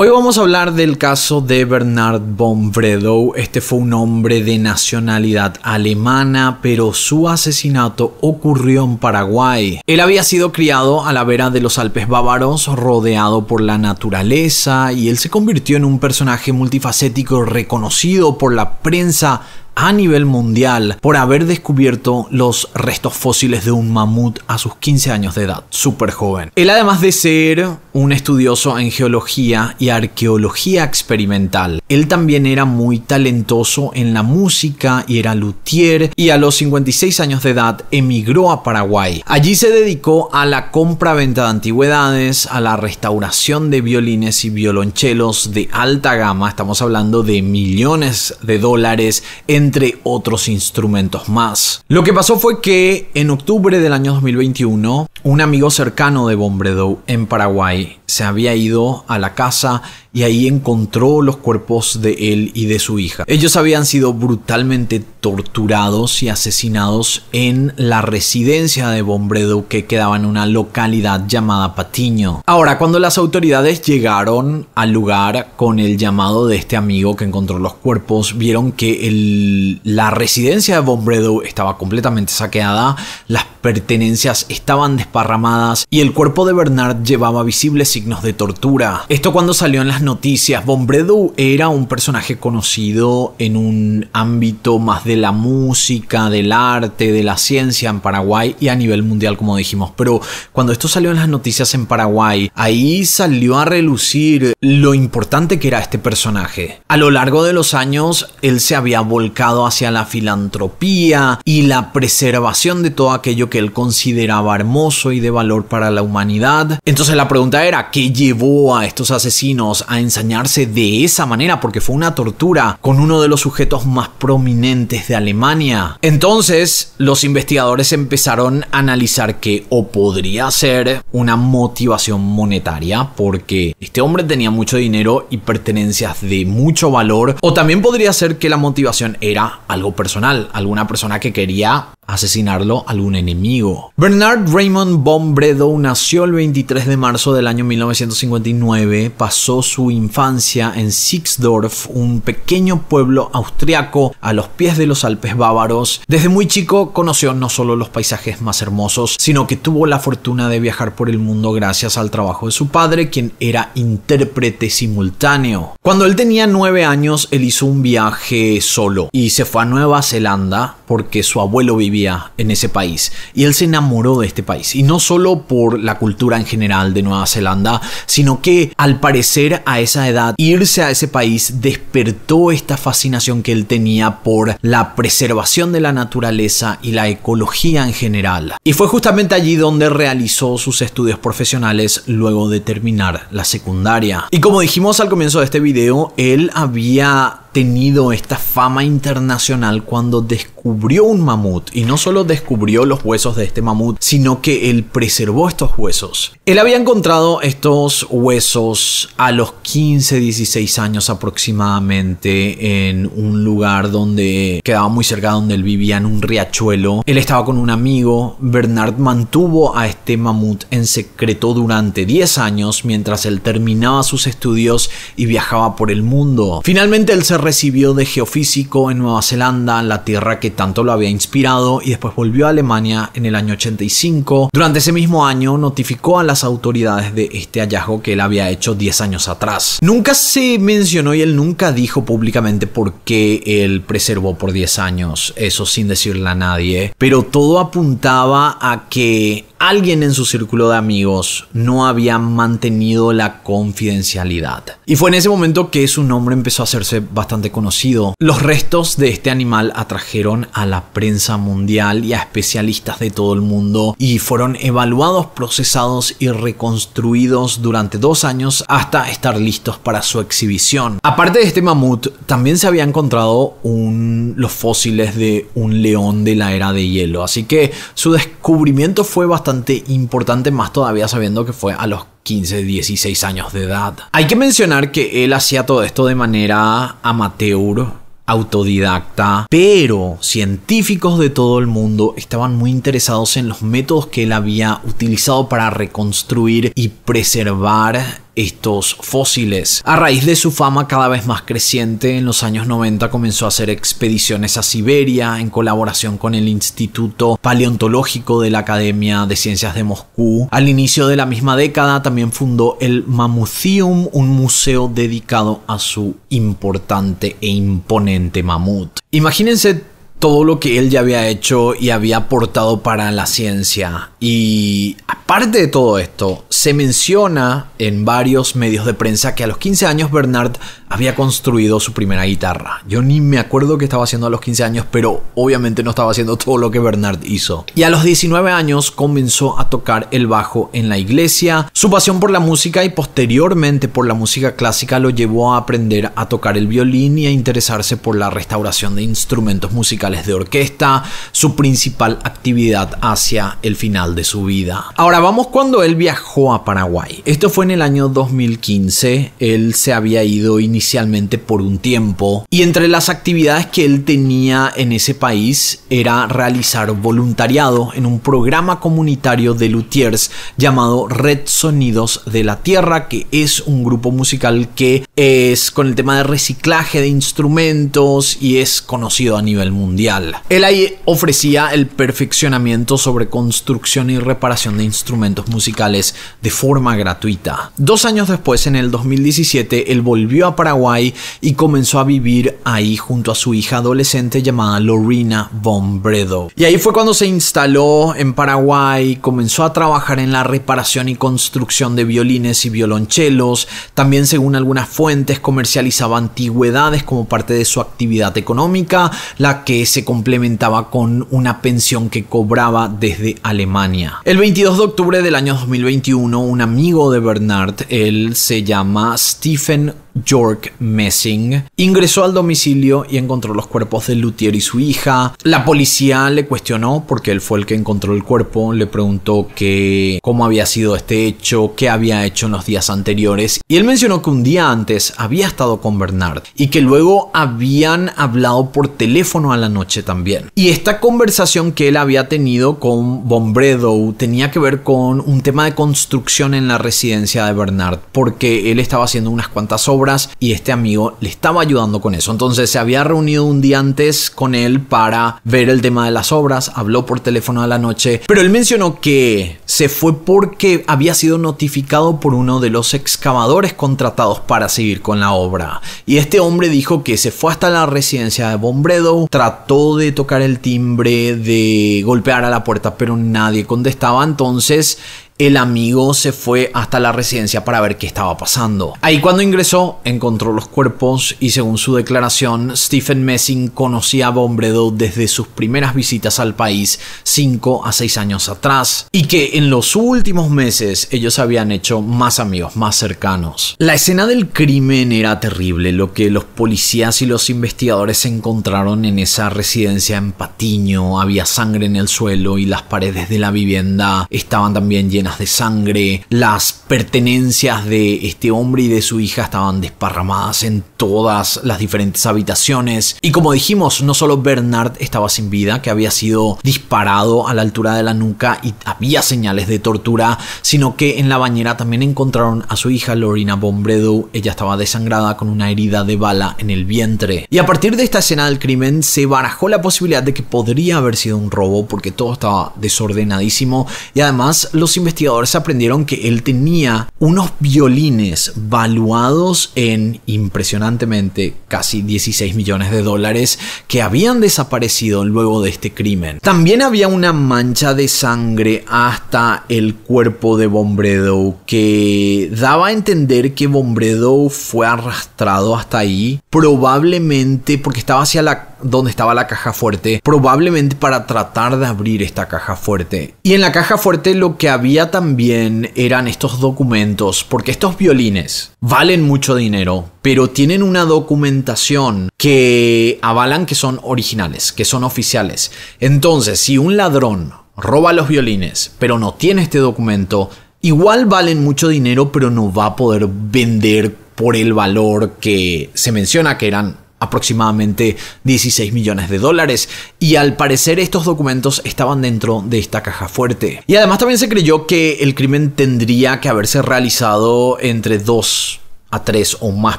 Hoy vamos a hablar del caso de Bernard von Bredow. Este fue un hombre de nacionalidad alemana, pero su asesinato ocurrió en Paraguay. Él había sido criado a la vera de los Alpes bávaros, rodeado por la naturaleza, y él se convirtió en un personaje multifacético reconocido por la prensa a nivel mundial por haber descubierto los restos fósiles de un mamut a sus 15 años de edad, súper joven. Él además de ser un estudioso en geología y arqueología experimental, él también era muy talentoso en la música y era luthier y a los 56 años de edad emigró a Paraguay. Allí se dedicó a la compra-venta de antigüedades, a la restauración de violines y violonchelos de alta gama, estamos hablando de millones de dólares en entre otros instrumentos más. Lo que pasó fue que en octubre del año 2021, un amigo cercano de Bombredo en Paraguay se había ido a la casa y ahí encontró los cuerpos de él y de su hija. Ellos habían sido brutalmente torturados y asesinados en la residencia de Bombredo que quedaba en una localidad llamada Patiño. Ahora, cuando las autoridades llegaron al lugar con el llamado de este amigo que encontró los cuerpos, vieron que la residencia de Bombredo estaba completamente saqueada, las pertenencias estaban desparramadas y el cuerpo de Bernard llevaba visibles signos de tortura. Esto cuando salió en las noticias, Bombredo era un personaje conocido en un ámbito más de la música, del arte, de la ciencia en Paraguay y a nivel mundial como dijimos, pero cuando esto salió en las noticias en Paraguay, ahí salió a relucir lo importante que era este personaje. A lo largo de los años, él se había volcado hacia la filantropía y la preservación de todo aquello que él consideraba hermoso y de valor para la humanidad. Entonces la pregunta era, que llevó a estos asesinos a ensañarse de esa manera, porque fue una tortura con uno de los sujetos más prominentes de Alemania. Entonces, los investigadores empezaron a analizar que o podría ser una motivación monetaria, porque este hombre tenía mucho dinero y pertenencias de mucho valor, o también podría ser que la motivación era algo personal, alguna persona que quería asesinarlo a algún enemigo. Bernard Raymond bombredo nació el 23 de marzo del año 1959, pasó su infancia en Sixdorf, un pequeño pueblo austriaco a los pies de los Alpes bávaros. Desde muy chico conoció no solo los paisajes más hermosos, sino que tuvo la fortuna de viajar por el mundo gracias al trabajo de su padre, quien era intérprete simultáneo. Cuando él tenía 9 años, él hizo un viaje solo y se fue a Nueva Zelanda porque su abuelo vivía en ese país y él se enamoró de este país. Y no solo por la cultura en general de Nueva Zelanda, sino que al parecer a esa edad irse a ese país despertó esta fascinación que él tenía por la preservación de la naturaleza y la ecología en general. Y fue justamente allí donde realizó sus estudios profesionales luego de terminar la secundaria. Y como dijimos al comienzo de este video, él había tenido esta fama internacional cuando descubrió un mamut y no solo descubrió los huesos de este mamut, sino que él preservó estos huesos. Él había encontrado estos huesos a los 15, 16 años aproximadamente en un lugar donde quedaba muy cerca donde él vivía en un riachuelo. Él estaba con un amigo, Bernard mantuvo a este mamut en secreto durante 10 años mientras él terminaba sus estudios y viajaba por el mundo. Finalmente él se recibió de geofísico en Nueva Zelanda, la tierra que tanto lo había inspirado, y después volvió a Alemania en el año 85. Durante ese mismo año notificó a las autoridades de este hallazgo que él había hecho 10 años atrás. Nunca se mencionó y él nunca dijo públicamente por qué él preservó por 10 años, eso sin decirle a nadie, pero todo apuntaba a que alguien en su círculo de amigos no había mantenido la confidencialidad. Y fue en ese momento que su nombre empezó a hacerse bastante conocido. Los restos de este animal atrajeron a la prensa mundial y a especialistas de todo el mundo y fueron evaluados, procesados y reconstruidos durante dos años hasta estar listos para su exhibición. Aparte de este mamut, también se había encontrado los fósiles de un león de la era de hielo, así que su descubrimiento fue bastante importante, más todavía sabiendo que fue a los 15, 16 años de edad. Hay que mencionar que él hacía todo esto de manera amateur autodidacta, pero científicos de todo el mundo estaban muy interesados en los métodos que él había utilizado para reconstruir y preservar estos fósiles. A raíz de su fama cada vez más creciente, en los años 90 comenzó a hacer expediciones a Siberia en colaboración con el Instituto Paleontológico de la Academia de Ciencias de Moscú. Al inicio de la misma década también fundó el Mammothium, un museo dedicado a su importante e imponente mamut. Imagínense todo lo que él ya había hecho y había aportado para la ciencia y parte de todo esto, se menciona en varios medios de prensa que a los 15 años Bernard había construido su primera guitarra. Yo ni me acuerdo qué estaba haciendo a los 15 años, pero obviamente no estaba haciendo todo lo que Bernard hizo. Y a los 19 años comenzó a tocar el bajo en la iglesia. Su pasión por la música y posteriormente por la música clásica lo llevó a aprender a tocar el violín y a interesarse por la restauración de instrumentos musicales de orquesta, su principal actividad hacia el final de su vida. Ahora vamos cuando él viajó a Paraguay. Esto fue en el año 2015. Él se había ido inicialmente por un tiempo y entre las actividades que él tenía en ese país era realizar voluntariado en un programa comunitario de luthiers llamado Red Sonidos de la Tierra, que es un grupo musical que es con el tema de reciclaje de instrumentos y es conocido a nivel mundial. Él ahí ofrecía el perfeccionamiento sobre construcción y reparación de instrumentos instrumentos musicales de forma gratuita. Dos años después, en el 2017, él volvió a Paraguay y comenzó a vivir ahí junto a su hija adolescente llamada Lorena Bombredo. Y ahí fue cuando se instaló en Paraguay, comenzó a trabajar en la reparación y construcción de violines y violonchelos, también según algunas fuentes comercializaba antigüedades como parte de su actividad económica, la que se complementaba con una pensión que cobraba desde Alemania. El 22 de octubre octubre del año 2021, un amigo de Bernard, él se llama Stephen York Messing, ingresó al domicilio y encontró los cuerpos de Lutier y su hija. La policía le cuestionó porque él fue el que encontró el cuerpo, le preguntó que cómo había sido este hecho, qué había hecho en los días anteriores y él mencionó que un día antes había estado con Bernard y que luego habían hablado por teléfono a la noche también. Y esta conversación que él había tenido con Bombredow tenía que ver con un tema de construcción en la residencia de Bernard porque él estaba haciendo unas cuantas obras y este amigo le estaba ayudando con eso. Entonces se había reunido un día antes con él para ver el tema de las obras, habló por teléfono a la noche, pero él mencionó que se fue porque había sido notificado por uno de los excavadores contratados para seguir con la obra. Y este hombre dijo que se fue hasta la residencia de Bombredo, trató de tocar el timbre, de golpear a la puerta, pero nadie contestaba. Entonces el amigo se fue hasta la residencia para ver qué estaba pasando. Ahí cuando ingresó, encontró los cuerpos y según su declaración, Stephen Messing conocía a Bombredo desde sus primeras visitas al país 5 a 6 años atrás y que en los últimos meses ellos habían hecho más amigos, más cercanos. La escena del crimen era terrible, lo que los policías y los investigadores encontraron en esa residencia en Patiño, había sangre en el suelo y las paredes de la vivienda estaban también llenas de sangre, las pertenencias de este hombre y de su hija estaban desparramadas en todas las diferentes habitaciones. Y como dijimos, no solo Bernard estaba sin vida, que había sido disparado a la altura de la nuca y había señales de tortura, sino que en la bañera también encontraron a su hija Lorina Bombredo. Ella estaba desangrada con una herida de bala en el vientre. Y a partir de esta escena del crimen se barajó la posibilidad de que podría haber sido un robo porque todo estaba desordenadísimo y además los investigadores investigadores aprendieron que él tenía unos violines valuados en impresionantemente casi 16 millones de dólares que habían desaparecido luego de este crimen. También había una mancha de sangre hasta el cuerpo de Bombredow que daba a entender que Bombredow fue arrastrado hasta ahí, probablemente porque estaba hacia la donde estaba la caja fuerte, probablemente para tratar de abrir esta caja fuerte. Y en la caja fuerte lo que había también eran estos documentos, porque estos violines valen mucho dinero, pero tienen una documentación que avalan que son originales, que son oficiales. Entonces, si un ladrón roba los violines, pero no tiene este documento, igual valen mucho dinero, pero no va a poder vender por el valor que se menciona que eran aproximadamente 16 millones de dólares y al parecer estos documentos estaban dentro de esta caja fuerte. Y además también se creyó que el crimen tendría que haberse realizado entre dos a tres o más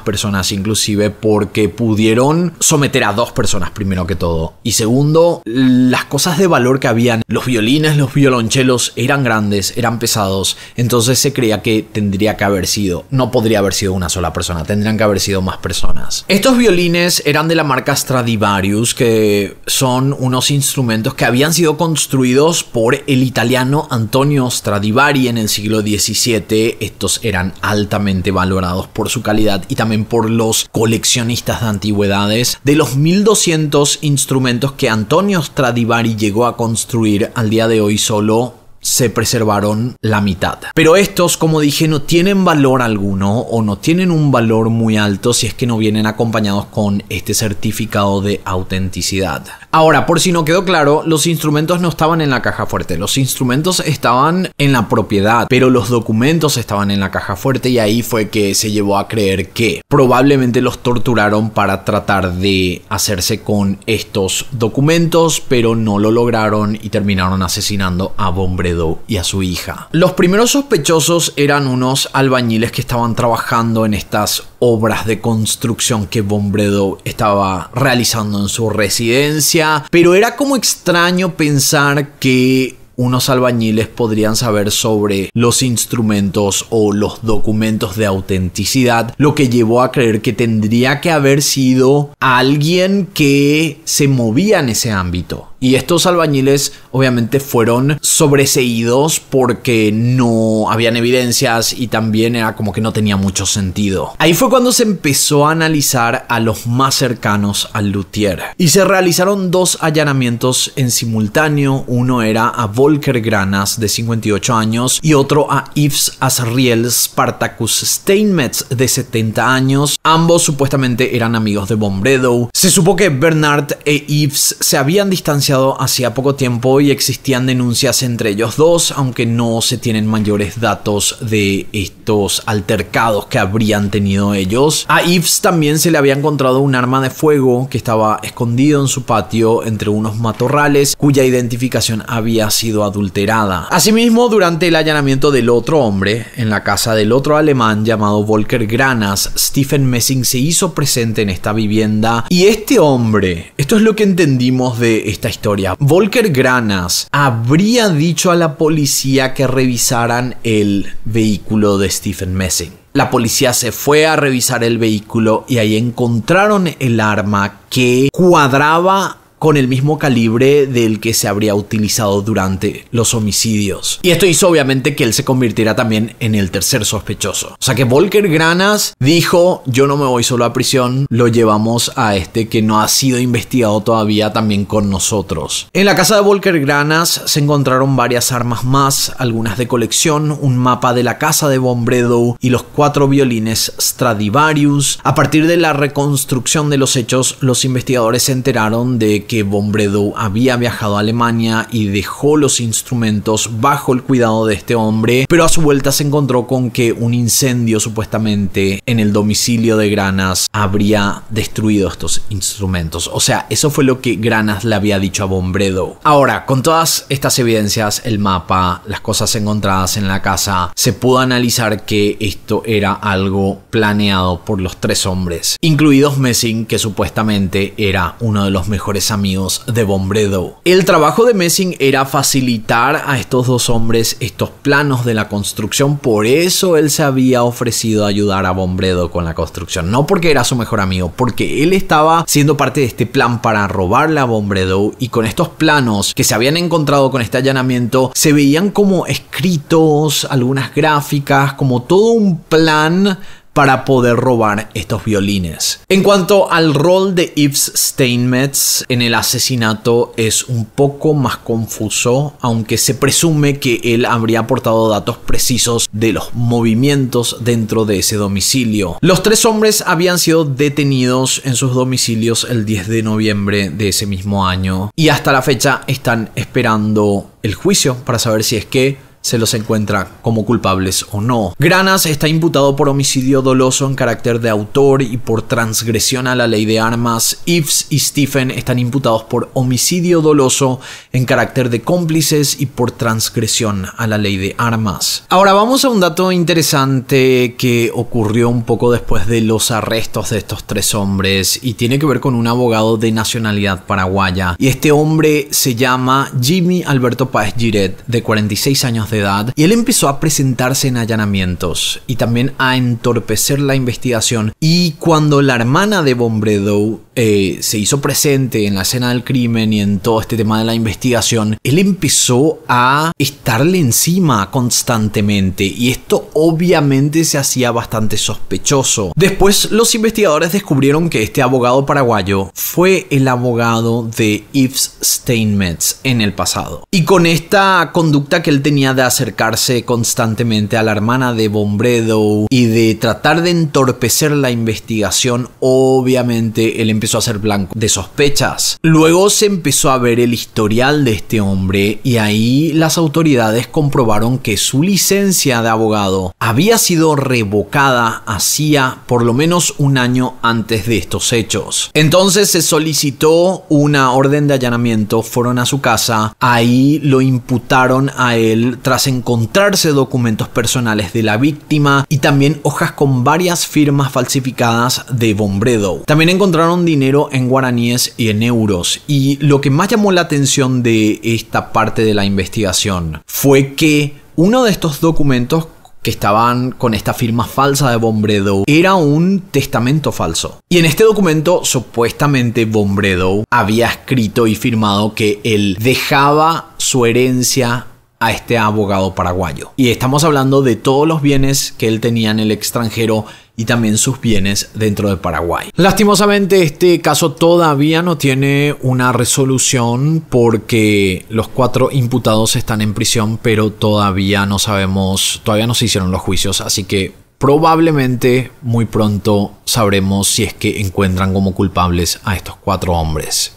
personas inclusive porque pudieron someter a dos personas primero que todo y segundo las cosas de valor que habían los violines los violonchelos eran grandes eran pesados entonces se creía que tendría que haber sido no podría haber sido una sola persona tendrían que haber sido más personas estos violines eran de la marca Stradivarius que son unos instrumentos que habían sido construidos por el italiano Antonio Stradivari en el siglo XVII estos eran altamente valorados por su calidad y también por los coleccionistas de antigüedades de los 1200 instrumentos que Antonio Stradivari llegó a construir al día de hoy solo se preservaron la mitad. Pero estos, como dije, no tienen valor alguno o no tienen un valor muy alto si es que no vienen acompañados con este certificado de autenticidad. Ahora, por si no quedó claro, los instrumentos no estaban en la caja fuerte, los instrumentos estaban en la propiedad, pero los documentos estaban en la caja fuerte y ahí fue que se llevó a creer que probablemente los torturaron para tratar de hacerse con estos documentos, pero no lo lograron y terminaron asesinando a Bombredo y a su hija. Los primeros sospechosos eran unos albañiles que estaban trabajando en estas obras de construcción que Bombredo estaba realizando en su residencia pero era como extraño pensar que unos albañiles podrían saber sobre los instrumentos o los documentos de autenticidad, lo que llevó a creer que tendría que haber sido alguien que se movía en ese ámbito. Y estos albañiles obviamente fueron sobreseídos porque no habían evidencias y también era como que no tenía mucho sentido. Ahí fue cuando se empezó a analizar a los más cercanos al luthier. Y se realizaron dos allanamientos en simultáneo. Uno era a Volker Granas de 58 años y otro a Yves Asriel Spartacus Steinmetz de 70 años. Ambos supuestamente eran amigos de Bombredo. Se supo que Bernard e Yves se habían distanciado hacía poco tiempo y existían denuncias entre ellos dos, aunque no se tienen mayores datos de estos altercados que habrían tenido ellos. A Ives también se le había encontrado un arma de fuego que estaba escondido en su patio entre unos matorrales cuya identificación había sido adulterada. Asimismo, durante el allanamiento del otro hombre en la casa del otro alemán llamado Volker Granas, Stephen Messing se hizo presente en esta vivienda y este hombre, esto es lo que entendimos de esta historia, Volker Granas habría dicho a la policía que revisaran el vehículo de Stephen Messing. La policía se fue a revisar el vehículo y ahí encontraron el arma que cuadraba con el mismo calibre del que se habría utilizado durante los homicidios. Y esto hizo obviamente que él se convirtiera también en el tercer sospechoso. O sea que Volker Granas dijo, yo no me voy solo a prisión, lo llevamos a este que no ha sido investigado todavía también con nosotros. En la casa de Volker Granas se encontraron varias armas más, algunas de colección, un mapa de la casa de Bombredo y los cuatro violines Stradivarius. A partir de la reconstrucción de los hechos, los investigadores se enteraron de que Bombredo había viajado a Alemania y dejó los instrumentos bajo el cuidado de este hombre, pero a su vuelta se encontró con que un incendio supuestamente en el domicilio de Granas habría destruido estos instrumentos. O sea, eso fue lo que Granas le había dicho a Bombredo. Ahora, con todas estas evidencias, el mapa, las cosas encontradas en la casa, se pudo analizar que esto era algo planeado por los tres hombres, incluidos Messing, que supuestamente era uno de los mejores amigos amigos de Bombredo. El trabajo de Messing era facilitar a estos dos hombres estos planos de la construcción, por eso él se había ofrecido a ayudar a Bombredo con la construcción, no porque era su mejor amigo, porque él estaba siendo parte de este plan para robarle a Bombredo y con estos planos que se habían encontrado con este allanamiento se veían como escritos, algunas gráficas, como todo un plan para poder robar estos violines. En cuanto al rol de Yves Steinmetz en el asesinato es un poco más confuso, aunque se presume que él habría aportado datos precisos de los movimientos dentro de ese domicilio. Los tres hombres habían sido detenidos en sus domicilios el 10 de noviembre de ese mismo año y hasta la fecha están esperando el juicio para saber si es que se los encuentra como culpables o no. Granas está imputado por homicidio doloso en carácter de autor y por transgresión a la ley de armas. Ives y Stephen están imputados por homicidio doloso en carácter de cómplices y por transgresión a la ley de armas. Ahora vamos a un dato interesante que ocurrió un poco después de los arrestos de estos tres hombres y tiene que ver con un abogado de nacionalidad paraguaya. Y este hombre se llama Jimmy Alberto Páez Giret, de 46 años de edad y él empezó a presentarse en allanamientos y también a entorpecer la investigación y cuando la hermana de Bombredou eh, se hizo presente en la escena del crimen y en todo este tema de la investigación, él empezó a estarle encima constantemente y esto obviamente se hacía bastante sospechoso. Después los investigadores descubrieron que este abogado paraguayo fue el abogado de Yves Steinmetz en el pasado. Y con esta conducta que él tenía de acercarse constantemente a la hermana de Bombredo y de tratar de entorpecer la investigación, obviamente él empezó a ser blanco de sospechas. Luego se empezó a ver el historial de este hombre y ahí las autoridades comprobaron que su licencia de abogado había sido revocada hacía por lo menos un año antes de estos hechos. Entonces se solicitó una orden de allanamiento, fueron a su casa, ahí lo imputaron a él tras encontrarse documentos personales de la víctima y también hojas con varias firmas falsificadas de Bombredo. También encontraron dinero en guaraníes y en euros. Y lo que más llamó la atención de esta parte de la investigación fue que uno de estos documentos que estaban con esta firma falsa de bombredo era un testamento falso. Y en este documento supuestamente bombredo había escrito y firmado que él dejaba su herencia a este abogado paraguayo. Y estamos hablando de todos los bienes que él tenía en el extranjero y también sus bienes dentro de Paraguay. Lastimosamente este caso todavía no tiene una resolución porque los cuatro imputados están en prisión pero todavía no sabemos, todavía no se hicieron los juicios, así que probablemente muy pronto sabremos si es que encuentran como culpables a estos cuatro hombres.